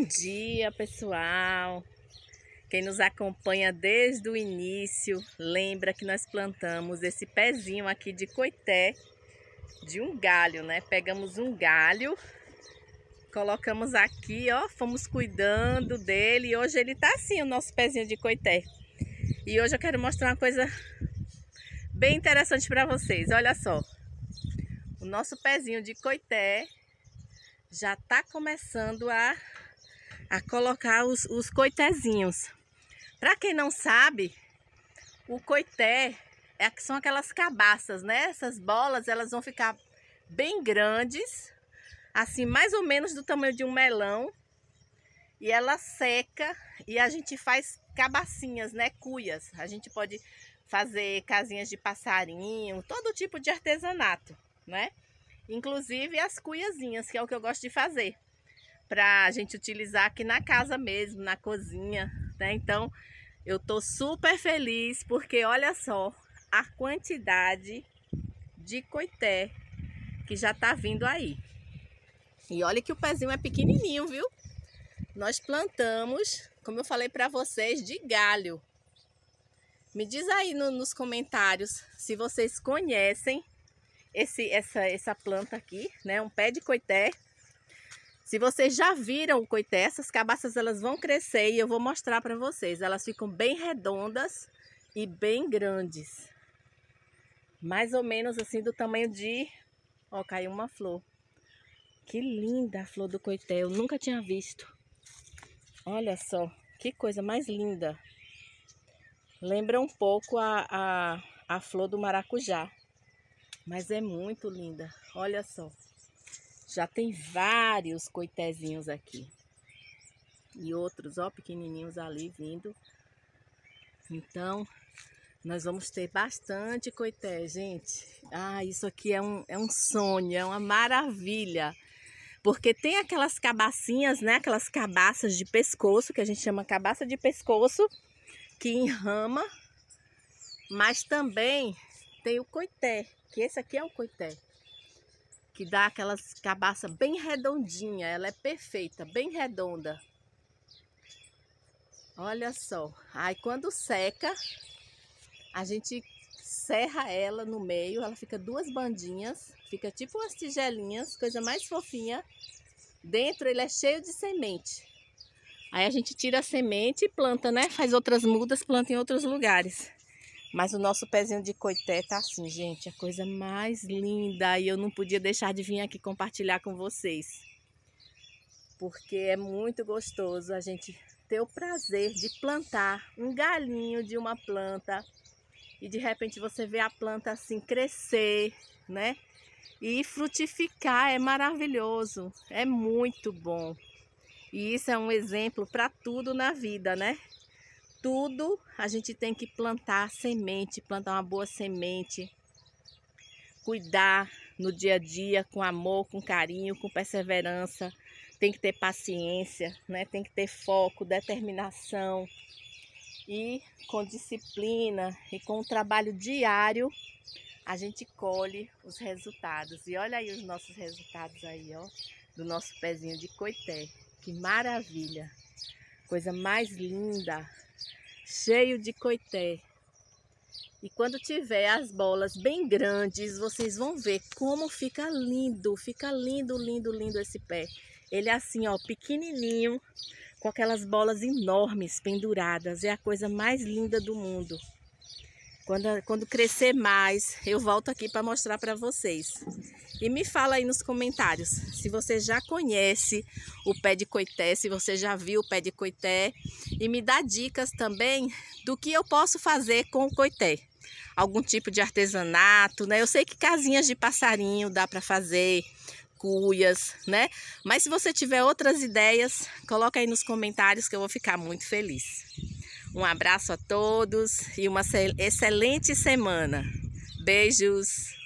Bom dia, pessoal. Quem nos acompanha desde o início, lembra que nós plantamos esse pezinho aqui de coité de um galho, né? Pegamos um galho, colocamos aqui, ó, fomos cuidando dele e hoje ele tá assim, o nosso pezinho de coité. E hoje eu quero mostrar uma coisa bem interessante para vocês. Olha só. O nosso pezinho de coité já tá começando a a colocar os, os coitezinhos. Para quem não sabe, o coité é, são aquelas cabaças, né? Essas bolas, elas vão ficar bem grandes, assim, mais ou menos do tamanho de um melão. E ela seca e a gente faz cabacinhas, né? Cuias. A gente pode fazer casinhas de passarinho, todo tipo de artesanato, né? Inclusive as cuiazinhas, que é o que eu gosto de fazer para a gente utilizar aqui na casa mesmo, na cozinha, né? Então, eu tô super feliz porque olha só a quantidade de coité que já tá vindo aí. E olha que o pezinho é pequenininho, viu? Nós plantamos, como eu falei para vocês, de galho. Me diz aí no, nos comentários se vocês conhecem esse, essa, essa planta aqui, né? Um pé de coité se vocês já viram o coité, essas cabaças elas vão crescer e eu vou mostrar para vocês. Elas ficam bem redondas e bem grandes. Mais ou menos assim do tamanho de... Ó, caiu uma flor. Que linda a flor do coité, eu nunca tinha visto. Olha só, que coisa mais linda. Lembra um pouco a, a, a flor do maracujá. Mas é muito linda, olha só. Já tem vários coitezinhos aqui. E outros, ó, pequenininhos ali vindo. Então, nós vamos ter bastante coité, gente. Ah, isso aqui é um, é um sonho, é uma maravilha. Porque tem aquelas cabacinhas, né? Aquelas cabaças de pescoço, que a gente chama cabaça de pescoço, que enrama. Mas também tem o coité, que esse aqui é o coité que dá aquelas cabaças bem redondinha, ela é perfeita, bem redonda. Olha só, aí quando seca, a gente serra ela no meio, ela fica duas bandinhas, fica tipo umas tigelinhas, coisa mais fofinha. Dentro ele é cheio de semente. Aí a gente tira a semente e planta, né? Faz outras mudas, planta em outros lugares. Mas o nosso pezinho de coité tá assim, gente, a coisa mais linda. E eu não podia deixar de vir aqui compartilhar com vocês. Porque é muito gostoso a gente ter o prazer de plantar um galinho de uma planta. E de repente você vê a planta assim crescer, né? E frutificar é maravilhoso, é muito bom. E isso é um exemplo para tudo na vida, né? tudo a gente tem que plantar semente, plantar uma boa semente, cuidar no dia a dia com amor, com carinho, com perseverança. Tem que ter paciência, né? Tem que ter foco, determinação e com disciplina e com o trabalho diário a gente colhe os resultados. E olha aí os nossos resultados aí, ó, do nosso pezinho de coité. Que maravilha! Coisa mais linda, cheio de coité. E quando tiver as bolas bem grandes, vocês vão ver como fica lindo, fica lindo, lindo, lindo esse pé. Ele é assim, ó, pequenininho, com aquelas bolas enormes penduradas. É a coisa mais linda do mundo. Quando, quando crescer mais, eu volto aqui para mostrar para vocês. E me fala aí nos comentários se você já conhece o pé de coité, se você já viu o pé de coité. E me dá dicas também do que eu posso fazer com o coité. Algum tipo de artesanato, né? Eu sei que casinhas de passarinho dá para fazer, cuias, né? Mas se você tiver outras ideias, coloca aí nos comentários que eu vou ficar muito feliz. Um abraço a todos e uma excelente semana. Beijos!